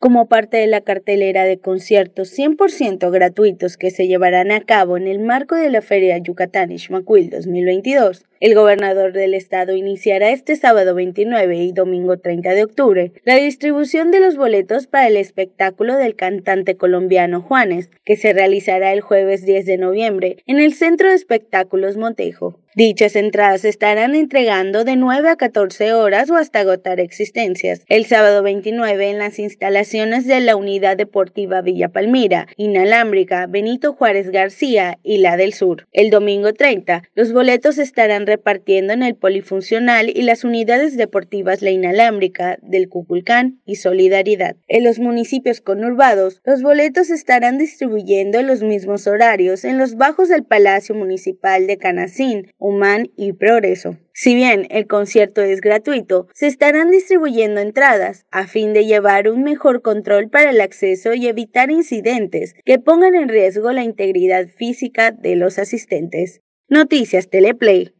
como parte de la cartelera de conciertos 100% gratuitos que se llevarán a cabo en el marco de la Feria Yucatán mil 2022. El gobernador del estado iniciará este sábado 29 y domingo 30 de octubre la distribución de los boletos para el espectáculo del cantante colombiano Juanes, que se realizará el jueves 10 de noviembre en el Centro de Espectáculos Montejo. Dichas entradas estarán entregando de 9 a 14 horas o hasta agotar existencias. El sábado 29 en las instalaciones de la Unidad Deportiva Villa Palmira, Inalámbrica, Benito Juárez García y la del Sur. El domingo 30, los boletos estarán repartiendo en el polifuncional y las unidades deportivas La Inalámbrica, del Cuculcán y Solidaridad. En los municipios conurbados, los boletos estarán distribuyendo los mismos horarios en los bajos del Palacio Municipal de Canacín, Human y Progreso. Si bien el concierto es gratuito, se estarán distribuyendo entradas a fin de llevar un mejor control para el acceso y evitar incidentes que pongan en riesgo la integridad física de los asistentes. Noticias Teleplay.